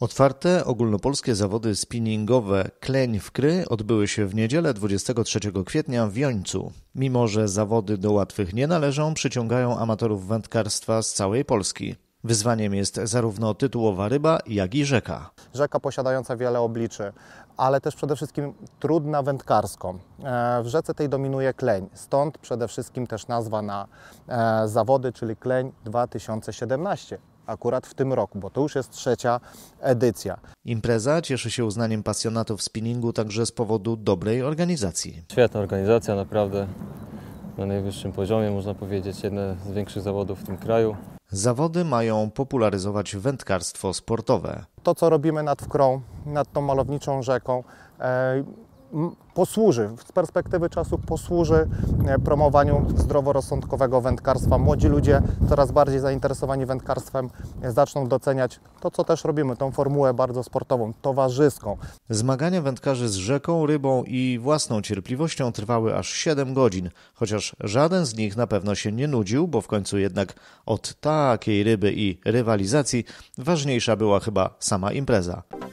Otwarte ogólnopolskie zawody spinningowe Kleń w Kry odbyły się w niedzielę 23 kwietnia w Jońcu. Mimo, że zawody do łatwych nie należą, przyciągają amatorów wędkarstwa z całej Polski. Wyzwaniem jest zarówno tytułowa ryba, jak i rzeka. Rzeka posiadająca wiele obliczy, ale też przede wszystkim trudna wędkarską. E, w rzece tej dominuje kleń, stąd przede wszystkim też nazwa na e, zawody, czyli kleń 2017 akurat w tym roku, bo to już jest trzecia edycja. Impreza cieszy się uznaniem pasjonatów spinningu także z powodu dobrej organizacji. Świetna organizacja, naprawdę na najwyższym poziomie, można powiedzieć, jedne z większych zawodów w tym kraju. Zawody mają popularyzować wędkarstwo sportowe. To, co robimy nad Wkrą, nad tą malowniczą rzeką, e, posłuży, z perspektywy czasu posłuży e, promowaniu zdroworozsądkowego wędkarstwa. Młodzi ludzie coraz bardziej zainteresowani wędkarstwem e, zaczną doceniać to, co też robimy, tą formułę bardzo sportową, towarzyską. Zmagania wędkarzy z rzeką, rybą i własną cierpliwością trwały aż 7 godzin, chociaż żaden z nich na pewno się nie nudził, bo w końcu jednak od takiej ryby i rywalizacji ważniejsza była chyba sama impreza.